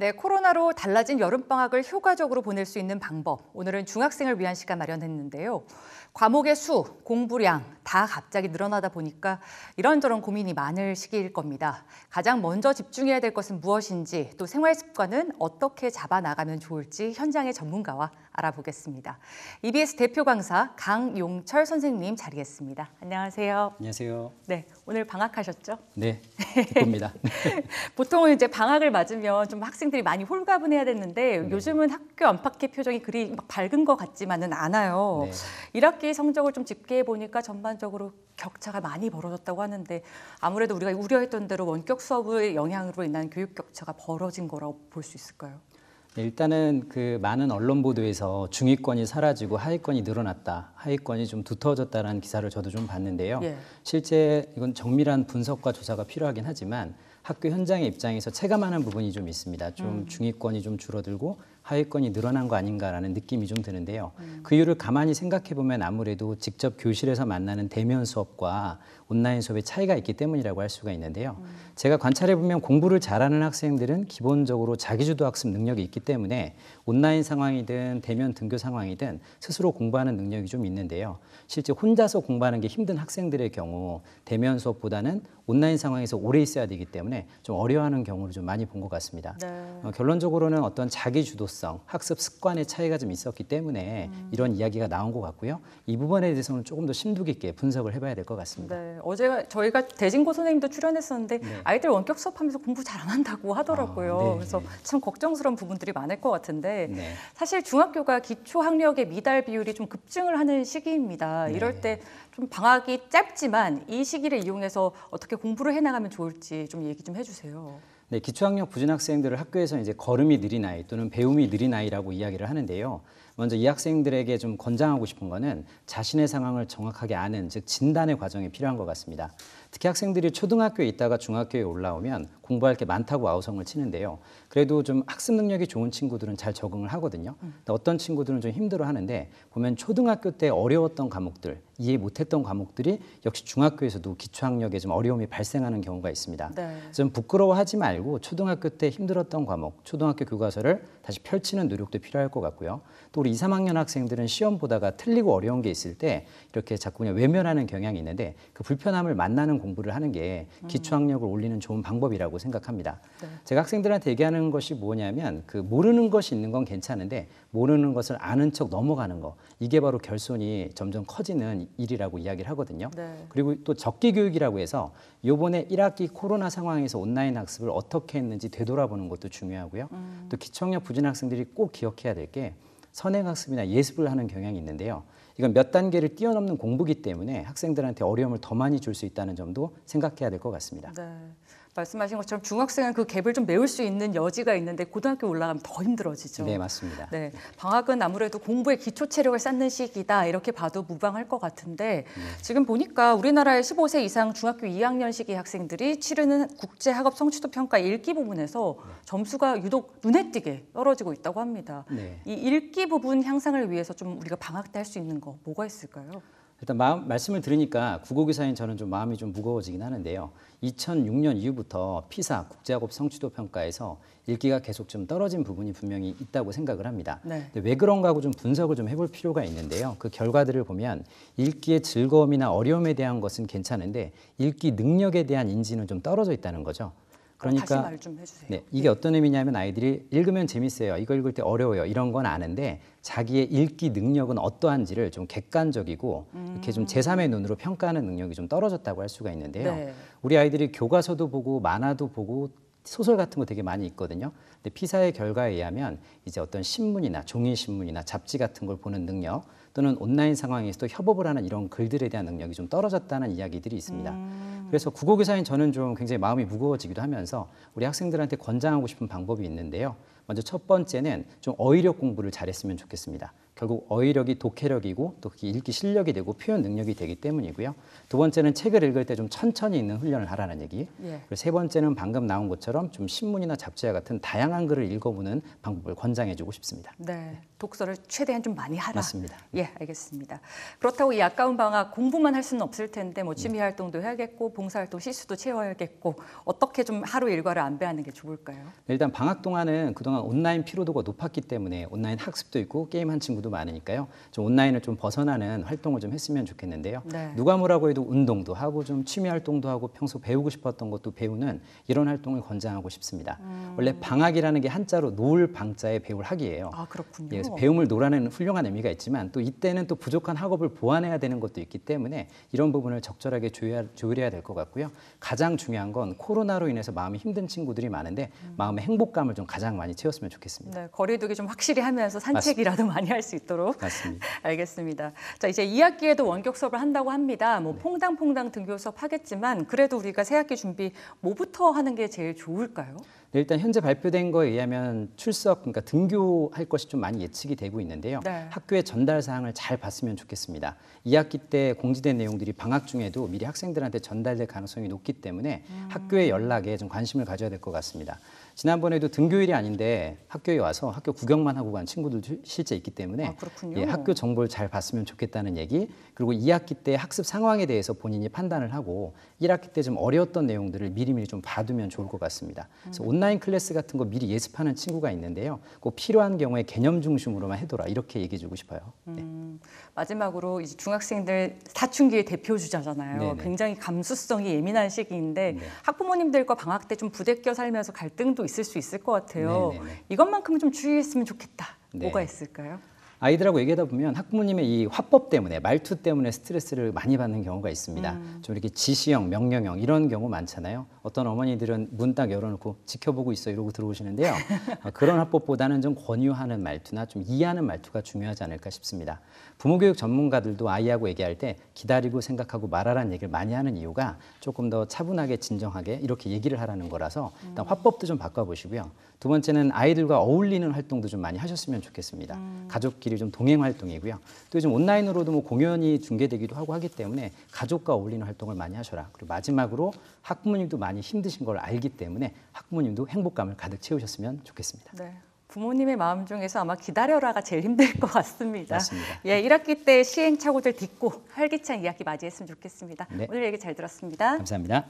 네, 코로나로 달라진 여름방학을 효과적으로 보낼 수 있는 방법. 오늘은 중학생을 위한 시간 마련했는데요. 과목의 수, 공부량 다 갑자기 늘어나다 보니까 이런저런 고민이 많을 시기일 겁니다. 가장 먼저 집중해야 될 것은 무엇인지 또 생활 습관은 어떻게 잡아나가면 좋을지 현장의 전문가와 알아보겠습니다. EBS 대표 강사 강용철 선생님 자리했습니다. 안녕하세요. 안녕하세요. 네, 오늘 방학하셨죠? 네, 기쁩니다. 보통은 이제 방학을 맞으면 좀 학생들이 많이 홀가분해야 되는데 네. 요즘은 학교 안팎의 표정이 그리 막 밝은 것 같지만은 않아요. 네. 1학기 성적을 좀 집계해 보니까 전반적으로 격차가 많이 벌어졌다고 하는데 아무래도 우리가 우려했던 대로 원격 수업의 영향으로 인한 교육 격차가 벌어진 거라고 볼 수 있을까요? 일단은 그 많은 언론 보도에서 중위권이 사라지고 하위권이 늘어났다, 하위권이 좀 두터워졌다라는 기사를 저도 좀 봤는데요. 예. 실제 이건 정밀한 분석과 조사가 필요하긴 하지만 학교 현장의 입장에서 체감하는 부분이 좀 있습니다. 좀 음. 중위권이 좀 줄어들고 하위권이 늘어난 거 아닌가라는 느낌이 좀 드는데요. 음. 그 이유를 가만히 생각해 보면 아무래도 직접 교실에서 만나는 대면 수업과 온라인 수업의 차이가 있기 때문이라고 할 수가 있는데요. 음. 제가 관찰해 보면 공부를 잘하는 학생들은 기본적으로 자기주도 학습 능력이 있기 때문에 온라인 상황이든 대면 등교 상황이든 스스로 공부하는 능력이 좀 있는데요. 실제 혼자서 공부하는 게 힘든 학생들의 경우 대면 수업보다는 온라인 상황에서 오래 있어야 되기 때문에 좀 어려워하는 경우를 좀 많이 본 것 같습니다. 네. 어, 결론적으로는 어떤 자기주도 성성 학습 습관의 차이가 좀 있었기 때문에 음. 이런 이야기가 나온 것 같고요. 이 부분에 대해서는 조금 더 심도 깊게 분석을 해봐야 될 것 같습니다. 네, 어제 저희가 대진고 선생님도 출연했었는데 네. 아이들 원격 수업하면서 공부 잘 안 한다고 하더라고요. 아, 네. 그래서 참 걱정스러운 부분들이 많을 것 같은데 네. 사실 중학교가 기초 학력의 미달 비율이 좀 급증을 하는 시기입니다. 네. 이럴 때 좀 방학이 짧지만 이 시기를 이용해서 어떻게 공부를 해나가면 좋을지 좀 얘기 좀 해주세요. 네, 기초학력 부진 학생들을 학교에서 이제 걸음이 느린 아이 또는 배움이 느린 아이라고 이야기를 하는데요. 먼저 이 학생들에게 좀 권장하고 싶은 거는 자신의 상황을 정확하게 아는 즉 진단의 과정이 필요한 것 같습니다. 특히 학생들이 초등학교에 있다가 중학교에 올라오면 공부할 게 많다고 아우성을 치는데요. 그래도 좀 학습 능력이 좋은 친구들은 잘 적응을 하거든요. 음. 어떤 친구들은 좀 힘들어 하는데 보면 초등학교 때 어려웠던 과목들, 이해 못했던 과목들이 역시 중학교에서도 기초학력에 좀 어려움이 발생하는 경우가 있습니다. 네. 좀 부끄러워하지 말고 초등학교 때 힘들었던 과목, 초등학교 교과서를 다시 펼치는 노력도 필요할 것 같고요. 또 우리 2, 3학년 학생들은 시험 보다가 틀리고 어려운 게 있을 때 이렇게 자꾸 그냥 외면하는 경향이 있는데 그 불편함을 만나는 공부를 하는 게 음. 기초학력을 올리는 좋은 방법이라고 생각합니다. 네. 제가 학생들한테 얘기하는 것이 뭐냐면 그 모르는 것이 있는 건 괜찮은데 모르는 것을 아는 척 넘어가는 거 이게 바로 결손이 점점 커지는 일이라고 이야기를 하거든요. 네. 그리고 또 적기 교육이라고 해서 요번에 1학기 코로나 상황에서 온라인 학습을 어떻게 했는지 되돌아보는 것도 중요하고요. 음. 또 기초학력 부진 학생들이 꼭 기억해야 될게 선행학습이나 예습을 하는 경향이 있는데요. 이건 몇 단계를 뛰어넘는 공부기 때문에 학생들한테 어려움을 더 많이 줄 수 있다는 점도 생각해야 될 것 같습니다. 네. 말씀하신 것처럼 중학생은 그 갭을 좀 메울 수 있는 여지가 있는데 고등학교 올라가면 더 힘들어지죠. 네, 맞습니다. 네, 방학은 아무래도 공부의 기초 체력을 쌓는 시기다 이렇게 봐도 무방할 것 같은데 네. 지금 보니까 우리나라의 15세 이상 중학교 2학년 시기 학생들이 치르는 국제 학업 성취도 평가 읽기 부분에서 점수가 유독 눈에 띄게 떨어지고 있다고 합니다. 네. 이 읽기 부분 향상을 위해서 좀 우리가 방학 때 할 수 있는 거 뭐가 있을까요? 일단 마음, 말씀을 들으니까 국어기사인 저는 좀 마음이 좀 무거워지긴 하는데요. 2006년 이후부터 피사 국제학업 성취도 평가에서 읽기가 계속 좀 떨어진 부분이 분명히 있다고 생각을 합니다. 네. 왜 그런가 하고 좀 분석을 좀 해볼 필요가 있는데요. 그 결과들을 보면 읽기의 즐거움이나 어려움에 대한 것은 괜찮은데 읽기 능력에 대한 인지는 좀 떨어져 있다는 거죠. 그러니까 다시 말좀 해주세요. 네, 이게 네. 어떤 의미냐면 아이들이 읽으면 재밌어요. 이거 읽을 때 어려워요. 이런 건 아는데 자기의 읽기 능력은 어떠한지를 좀 객관적이고 음. 이렇게 좀 음. 제3의 눈으로 평가하는 능력이 좀 떨어졌다고 할 수가 있는데요. 네. 우리 아이들이 교과서도 보고 만화도 보고 소설 같은 거 되게 많이 있거든요. 근데 피사의 결과에 의하면 이제 어떤 신문이나 종이 신문이나 잡지 같은 걸 보는 능력 또는 온라인 상황에서도 협업을 하는 이런 글들에 대한 능력이 좀 떨어졌다는 이야기들이 있습니다. 음. 그래서 국어교사인 저는 좀 굉장히 마음이 무거워지기도 하면서 우리 학생들한테 권장하고 싶은 방법이 있는데요. 먼저 첫 번째는 좀 어휘력 공부를 잘했으면 좋겠습니다. 결국 어휘력이 독해력이고 또 읽기 실력이 되고 표현 능력이 되기 때문이고요. 두 번째는 책을 읽을 때 좀 천천히 읽는 훈련을 하라는 얘기. 예. 그리고 세 번째는 방금 나온 것처럼 좀 신문이나 잡지와 같은 다양한 글을 읽어보는 방법을 권장해주고 싶습니다. 네, 독서를 최대한 좀 많이 하라. 맞습니다. 예, 알겠습니다. 그렇다고 이 아까운 방학 공부만 할 수는 없을 텐데 뭐 취미 네. 활동도 해야겠고 봉사활동 실수도 채워야겠고 어떻게 좀 하루 일과를 안배하는 게 좋을까요? 일단 방학 동안은 그동안 온라인 피로도가 높았기 때문에 온라인 학습도 있고 게임 한 친구도 경우도 많으니까요. 좀 온라인을 좀 벗어나는 활동을 좀 했으면 좋겠는데요. 네. 누가 뭐라고 해도 운동도 하고 좀 취미 활동도 하고 평소 배우고 싶었던 것도 배우는 이런 활동을 권장하고 싶습니다. 음. 원래 방학이라는 게 한자로 놀 방자에 배울 학이에요. 아 그렇군요. 예, 그래서 배움을 놀아내는 훌륭한 의미가 있지만 또 이때는 또 부족한 학업을 보완해야 되는 것도 있기 때문에 이런 부분을 적절하게 조율해야, 조율해야 될 것 같고요. 가장 중요한 건 코로나로 인해서 마음이 힘든 친구들이 많은데 음. 마음의 행복감을 좀 가장 많이 채웠으면 좋겠습니다. 네, 거리두기 좀 확실히 하면서 산책이라도 맞습니다. 많이 할수 있도록 맞습니다. 알겠습니다. 자 이제 2학기에도 원격 수업을 한다고 합니다. 뭐 네. 퐁당퐁당 등교 수업 하겠지만 그래도 우리가 새학기 준비 뭐부터 하는 게 제일 좋을까요? 네, 일단 현재 발표된 거에 의하면 출석, 그러니까 등교할 것이 좀 많이 예측이 되고 있는데요. 네. 학교의 전달 사항을 잘 봤으면 좋겠습니다. 2학기 때 공지된 내용들이 방학 중에도 미리 학생들한테 전달될 가능성이 높기 때문에 음. 학교의 연락에 좀 관심을 가져야 될 것 같습니다. 지난번에도 등교일이 아닌데 학교에 와서 학교 구경만 하고 간 친구들도 실제 있기 때문에 아, 예, 학교 정보를 잘 봤으면 좋겠다는 얘기 그리고 2학기 때 학습 상황에 대해서 본인이 판단을 하고 1학기 때 좀 어려웠던 내용들을 미리미리 좀 봐두면 좋을 것 같습니다. 그래서 음. 오 온라인 클래스 같은 거 미리 예습하는 친구가 있는데요. 꼭 필요한 경우에 개념 중심으로만 해둬라 이렇게 얘기해 주고 싶어요. 네. 음, 마지막으로 이제 중학생들 사춘기의 대표 주자잖아요. 네네. 굉장히 감수성이 예민한 시기인데 네. 학부모님들과 방학 때 좀 부대껴 살면서 갈등도 있을 수 있을 것 같아요. 네네네. 이것만큼은 좀 주의했으면 좋겠다. 네. 뭐가 있을까요? 아이들하고 얘기하다 보면 학부모님의 이 화법 때문에 말투 때문에 스트레스를 많이 받는 경우가 있습니다. 음. 좀 이렇게 지시형, 명령형 이런 경우 많잖아요. 어떤 어머니들은 문 딱 열어놓고 지켜보고 있어 이러고 들어오시는데요. 어, 그런 화법보다는 좀 권유하는 말투나 좀 이해하는 말투가 중요하지 않을까 싶습니다. 부모교육 전문가들도 아이하고 얘기할 때 기다리고 생각하고 말하라는 얘기를 많이 하는 이유가 조금 더 차분하게 진정하게 이렇게 얘기를 하라는 거라서 일단 음. 화법도 좀 바꿔보시고요. 두 번째는 아이들과 어울리는 활동도 좀 많이 하셨으면 좋겠습니다. 음. 가족 가족끼리 좀 동행 활동이고요. 또요 온라인으로도 뭐 공연이 중계되기도 하고 하기 때문에 가족과 어울리는 활동을 많이 하셔라. 그리고 마지막으로 학부모님도 많이 힘드신 걸 알기 때문에 학부모님도 행복감을 가득 채우셨으면 좋겠습니다. 네. 부모님의 마음 중에서 아마 기다려라가 제일 힘들 것 같습니다. 맞습니다. 예, 1학기 때 시행착오들 딛고 활기찬 2학기 맞이했으면 좋겠습니다. 네. 오늘 얘기 잘 들었습니다. 감사합니다.